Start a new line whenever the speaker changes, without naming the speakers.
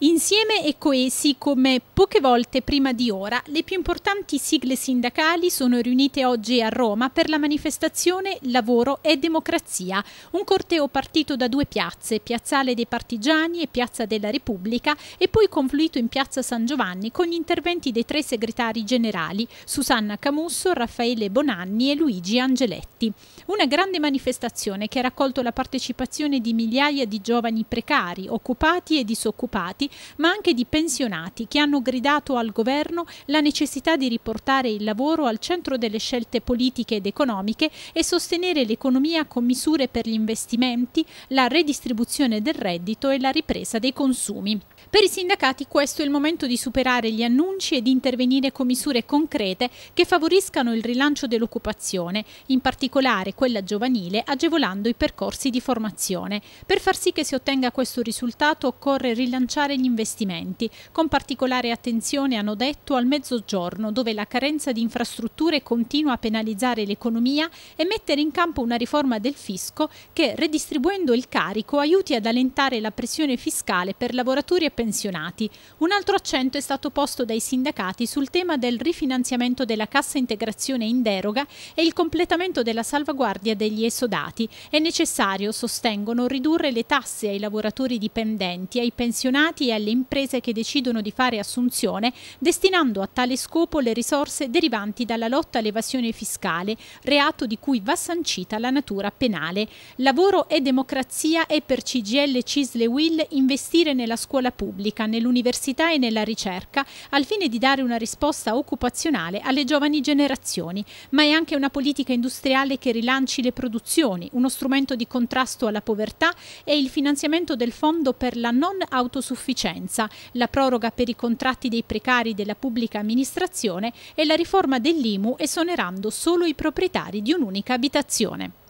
Insieme e coesi come poche volte prima di ora, le più importanti sigle sindacali sono riunite oggi a Roma per la manifestazione Lavoro e Democrazia, un corteo partito da due piazze, Piazzale dei Partigiani e Piazza della Repubblica, e poi confluito in Piazza San Giovanni con gli interventi dei tre segretari generali, Susanna Camusso, Raffaele Bonanni e Luigi Angeletti. Una grande manifestazione che ha raccolto la partecipazione di migliaia di giovani precari, occupati e disoccupati, immigrati, ma anche di pensionati che hanno gridato al governo la necessità di riportare il lavoro al centro delle scelte politiche ed economiche e sostenere l'economia con misure per gli investimenti, la redistribuzione del reddito e la ripresa dei consumi. Per i sindacati questo è il momento di superare gli annunci e di intervenire con misure concrete che favoriscano il rilancio dell'occupazione, in particolare quella giovanile, agevolando i percorsi di formazione. Per far sì che si ottenga questo risultato occorre rilanciare gli investimenti, con particolare attenzione, hanno detto, al mezzogiorno, dove la carenza di infrastrutture continua a penalizzare l'economia e mettere in campo una riforma del fisco che, redistribuendo il carico, aiuti ad allentare la pressione fiscale per lavoratori e pensionati. Un altro accento è stato posto dai sindacati sul tema del rifinanziamento della cassa integrazione in deroga e il completamento della salvaguardia degli esodati. È necessario, sostengono, ridurre le tasse ai lavoratori dipendenti, ai pensionati e alle imprese che decidono di fare assunzione, destinando a tale scopo le risorse derivanti dalla lotta all'evasione fiscale, reato di cui va sancita la natura penale. Lavoro e democrazia è per CGL Cisle Will investire nella scuola pubblica, nell'università e nella ricerca, al fine di dare una risposta occupazionale alle giovani generazioni, ma è anche una politica industriale che rilanci le produzioni, uno strumento di contrasto alla povertà e il finanziamento del fondo per la non autosufficienza licenza, la proroga per i contratti dei precari della pubblica amministrazione e la riforma dell'IMU esonerando solo i proprietari di un'unica abitazione.